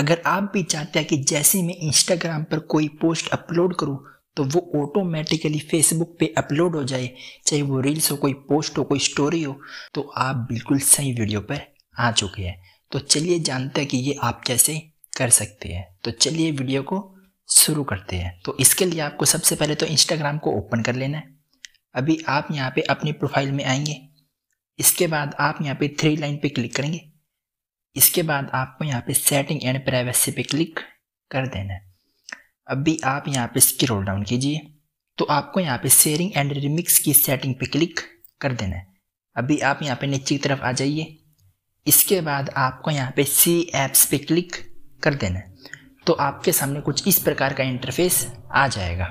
अगर आप भी चाहते हैं कि जैसे मैं इंस्टाग्राम पर कोई पोस्ट अपलोड करूं तो वो ऑटोमेटिकली फेसबुक पे अपलोड हो जाए चाहे वो रील्स हो कोई पोस्ट हो कोई स्टोरी हो तो आप बिल्कुल सही वीडियो पर आ चुके हैं तो चलिए जानते हैं कि ये आप कैसे कर सकते हैं तो चलिए वीडियो को शुरू करते हैं तो इसके लिए आपको सबसे पहले तो इंस्टाग्राम को ओपन कर लेना है अभी आप यहाँ पर अपनी प्रोफाइल में आएंगे इसके बाद आप यहाँ पर थ्री लाइन पर क्लिक करेंगे इसके बाद आपको यहाँ पे सेटिंग एंड प्राइवेसी पे क्लिक कर देना है अभी आप यहाँ पे इसकी रोल डाउन कीजिए तो आपको यहाँ पे शेयरिंग एंड रिमिक्स की सेटिंग पे क्लिक कर देना है अभी आप यहाँ पे नीचे की तरफ आ जाइए इसके बाद आपको यहाँ पे सी एप्स पे क्लिक कर देना है तो आपके सामने कुछ इस प्रकार का इंटरफेस आ जाएगा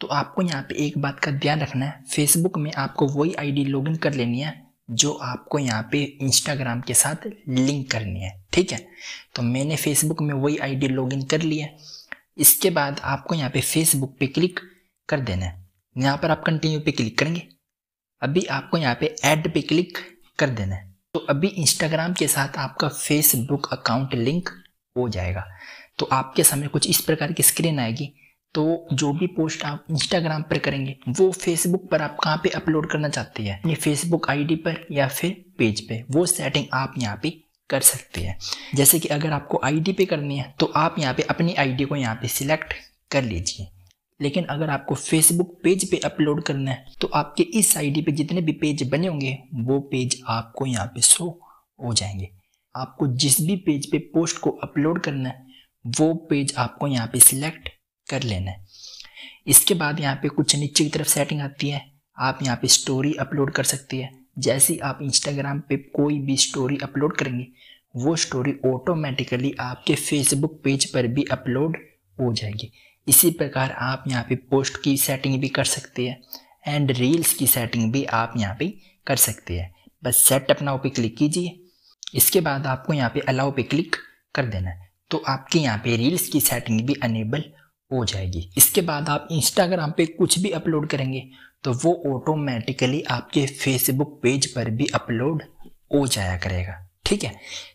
तो आपको यहाँ पे एक बात का ध्यान रखना है फेसबुक में आपको वही आईडी लॉगिन कर लेनी है जो आपको यहाँ पे इंस्टाग्राम के साथ लिंक करनी है ठीक है तो मैंने फेसबुक में वही आईडी लॉगिन कर लिया इसके बाद आपको यहाँ पे फेसबुक पे क्लिक कर देना है यहाँ पर आप कंटिन्यू पे क्लिक करेंगे अभी आपको यहाँ पे ऐड पे क्लिक कर देना है तो अभी इंस्टाग्राम के साथ आपका फेसबुक अकाउंट लिंक हो जाएगा तो आपके सामने कुछ इस प्रकार की स्क्रीन आएगी तो जो भी पोस्ट आप इंस्टाग्राम पर करेंगे वो फेसबुक पर आप कहाँ पे अपलोड करना चाहते हैं अपने फेसबुक आईडी पर या फिर पेज पे वो सेटिंग आप यहाँ पे कर सकते हैं जैसे कि अगर आपको आईडी पे करनी है तो आप यहाँ पे अपनी आईडी को यहाँ पे सिलेक्ट कर लीजिए लेकिन अगर आपको फेसबुक पेज पे अपलोड करना है तो आपके इस आई पे जितने भी पेज बने होंगे वो पेज आपको यहाँ पे शो हो जाएंगे आपको जिस भी पेज पे पोस्ट को अपलोड करना है वो पेज आपको यहाँ पे सिलेक्ट कर लेना है इसके बाद यहाँ पे कुछ नीचे की तरफ सेटिंग आती है आप यहाँ पे स्टोरी अपलोड कर सकती है जैसे ही आप इंस्टाग्राम पे कोई भी स्टोरी अपलोड करेंगे वो स्टोरी ऑटोमेटिकली आपके फेसबुक पेज पर भी अपलोड हो जाएगी इसी प्रकार आप यहाँ पे पोस्ट की सेटिंग भी कर सकते हैं एंड रील्स की सेटिंग भी आप यहाँ पे कर सकते हैं बस सेट अपना पे क्लिक कीजिए इसके बाद आपको यहाँ पे अलाउ पे क्लिक कर देना है तो आपके यहाँ पे रील्स की सेटिंग भी अनेबल हो जाएगी इसके बाद आप इंस्टाग्राम पे कुछ भी अपलोड करेंगे तो वो ऑटोमेटिकली आपके फेसबुक पेज पर भी अपलोड हो जाया करेगा ठीक है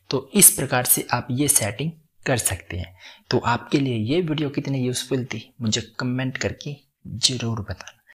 तो इस प्रकार से आप ये सेटिंग कर सकते हैं तो आपके लिए ये वीडियो कितनी यूज़फुल थी मुझे कमेंट करके ज़रूर बताना